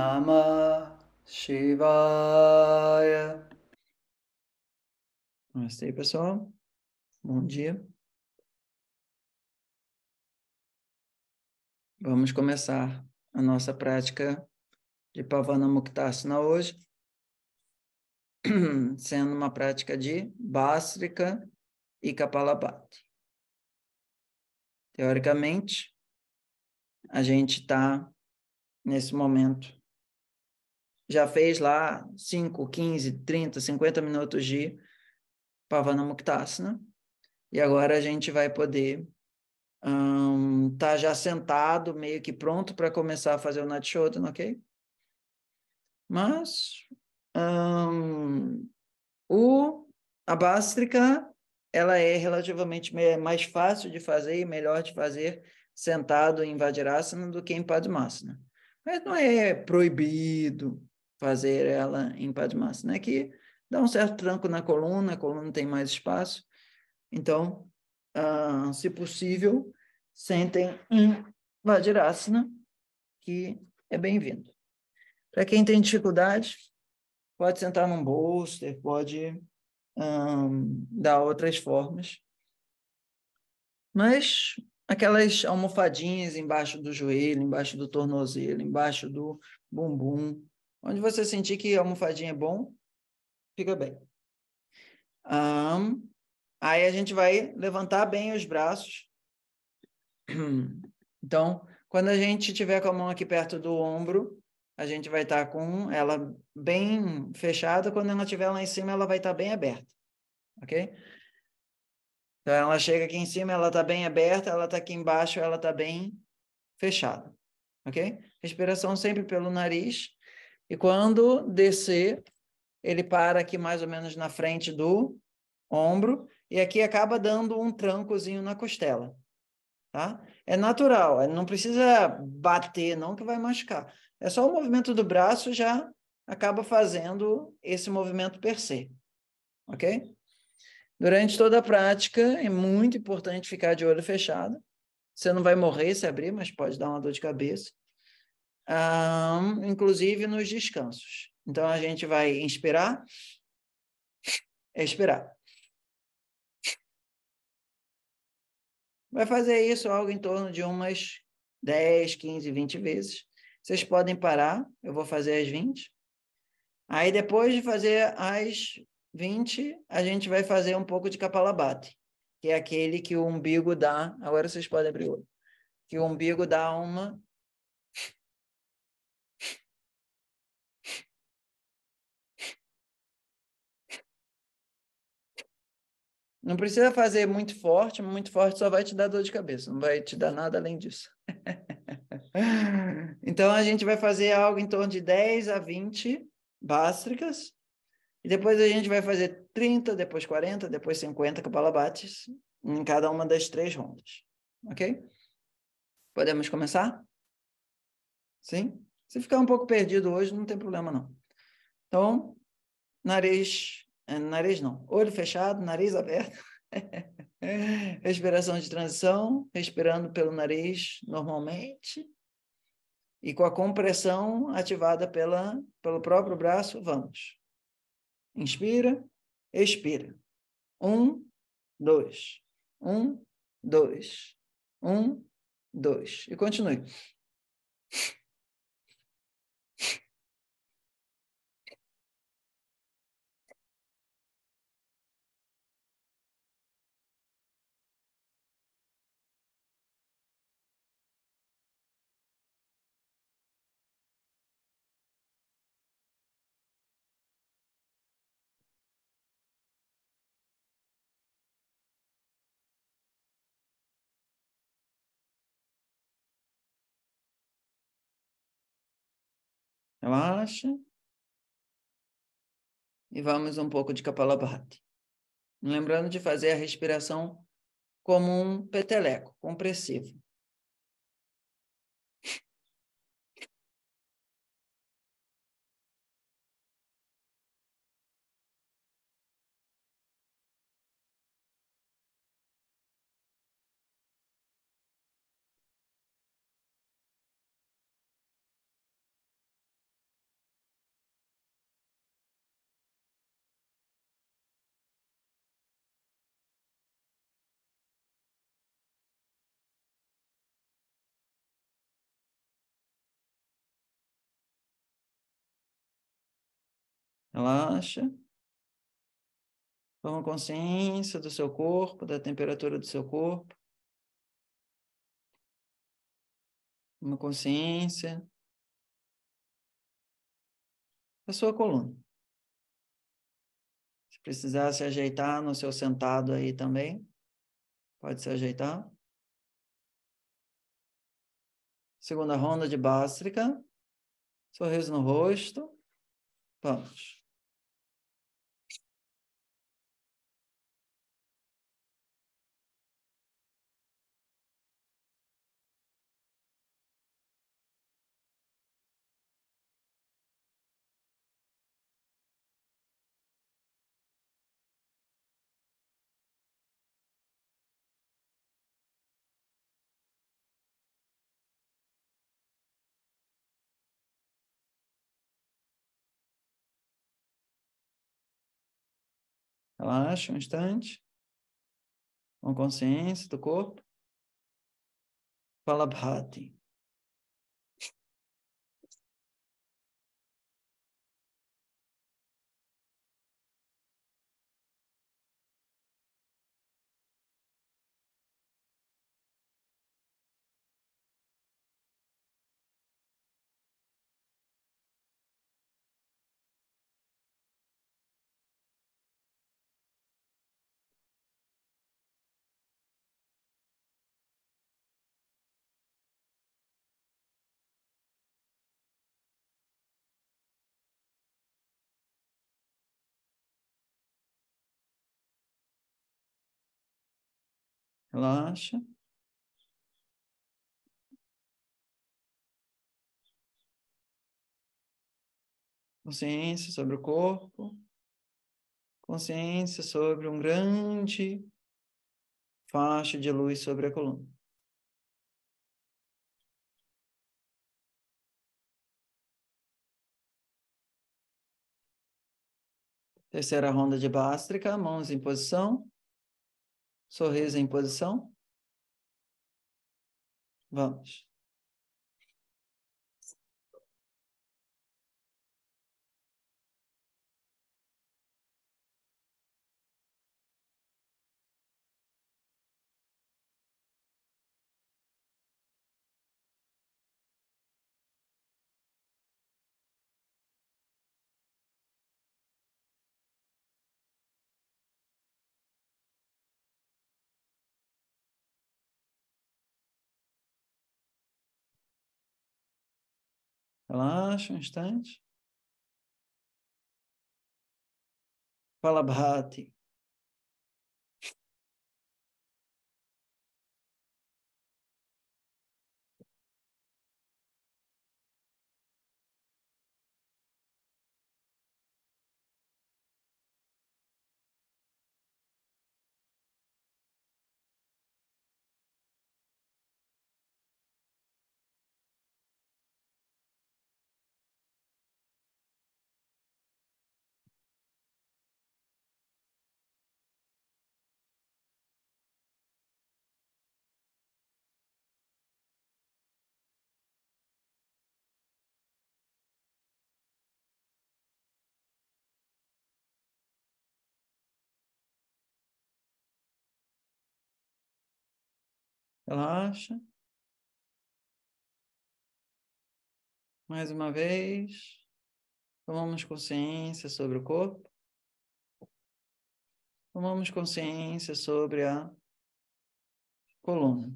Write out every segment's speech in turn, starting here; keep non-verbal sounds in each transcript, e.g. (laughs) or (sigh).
Namah Shivaya. pessoal. Bom dia. Vamos começar a nossa prática de Pavana Muktasana hoje, (clears throat) sendo uma prática de Bástrica e Kapalabhati. Teoricamente, a gente está, nesse momento, já fez lá 5, 15, 30, 50 minutos de Pavanamuktasana. Né? Muktasana. E agora a gente vai poder estar um, tá já sentado, meio que pronto para começar a fazer o Natshodana, ok? Mas um, o, a bástrica ela é relativamente mais fácil de fazer e melhor de fazer sentado em Vajrasana do que em Padmasana. Mas não é proibido, fazer ela em Padmasana, né? que dá um certo tranco na coluna, a coluna tem mais espaço. Então, uh, se possível, sentem em Vajrasana, que é bem-vindo. Para quem tem dificuldade, pode sentar num bolster, pode um, ah, dar outras formas. Mas aquelas almofadinhas embaixo do joelho, embaixo do tornozelo, embaixo do bumbum, Onde você sentir que a almofadinha é bom, fica bem. Um, aí a gente vai levantar bem os braços. Então, quando a gente tiver com a mão aqui perto do ombro, a gente vai estar tá com ela bem fechada. Quando ela estiver lá em cima, ela vai estar tá bem aberta. Ok? Então, ela chega aqui em cima, ela está bem aberta, ela está aqui embaixo, ela está bem fechada. Ok? Respiração sempre pelo nariz. E quando descer, ele para aqui mais ou menos na frente do ombro e aqui acaba dando um trancozinho na costela, tá? É natural, é, não precisa bater não que vai machucar. É só o movimento do braço já acaba fazendo esse movimento per se, ok? Durante toda a prática é muito importante ficar de olho fechado. Você não vai morrer se abrir, mas pode dar uma dor de cabeça um, inclusive nos descansos. Então a gente vai inspirar, expirar. Vai fazer isso algo em torno de umas 10, 15, 20 vezes. Vocês podem parar, eu vou fazer as 20. Aí depois de fazer as 20, a gente vai fazer um pouco de Kapalabhati, que é aquele que o umbigo dá, agora vocês podem abrir o olho, que o umbigo dá uma Não precisa fazer muito forte, muito forte só vai te dar dor de cabeça, não vai te dar nada além disso. (laughs) então a gente vai fazer algo em torno de 10 a 20 bástricas, e depois a gente vai fazer 30, depois 40, depois 50 kapalabatis em cada uma das três rondas. Ok? Podemos começar? Sim? Se ficar um pouco perdido hoje, não tem problema não. Então, nariz nariz não, olho fechado, nariz aberto, (laughs) respiração de transição, respirando pelo nariz normalmente, e com a compressão ativada pela, pelo próprio braço, vamos. Inspira, expira. Um, dois, um, dois, um, dois. E continue. Relaxa. E vamos um pouco de Kapalabhati. Lembrando de fazer a respiração como um peteleco, compressivo. Relaxa. Toma consciência do seu corpo, da temperatura do seu corpo. Uma consciência da sua coluna. Se precisar se ajeitar no seu sentado aí também, pode se ajeitar. Segunda ronda de bástrica. Sorriso no rosto. Vamos. Relaxa um instante. Com consciência do corpo. Fala Bhati. Relaxa. Consciência sobre o corpo. Consciência sobre um grande faixa de luz sobre a coluna. Terceira ronda de bástrica, mãos em posição. Sorriso em posição? Vamos. Relaxa um instante. Falabhati. Relaxa. Mais uma vez, tomamos consciência sobre o corpo. Tomamos consciência sobre a coluna.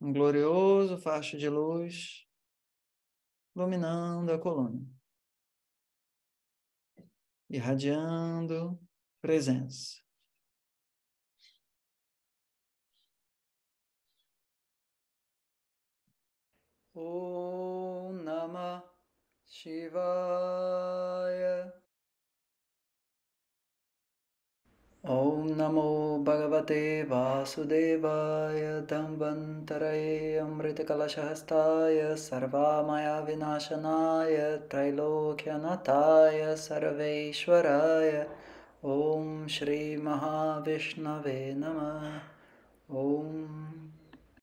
Um glorioso facho de luz iluminando a coluna, irradiando presença. ॐ नमः शिवाय ॐ नमो भगवते वासुदेवाय धन्वन्तरये अमृतकलशहस्ताय सर्वामयाविनाशनाय त्रैलोक्यनथाय सर्वेश्वराय ॐ श्रीमहाविष्णवे नमः ॐ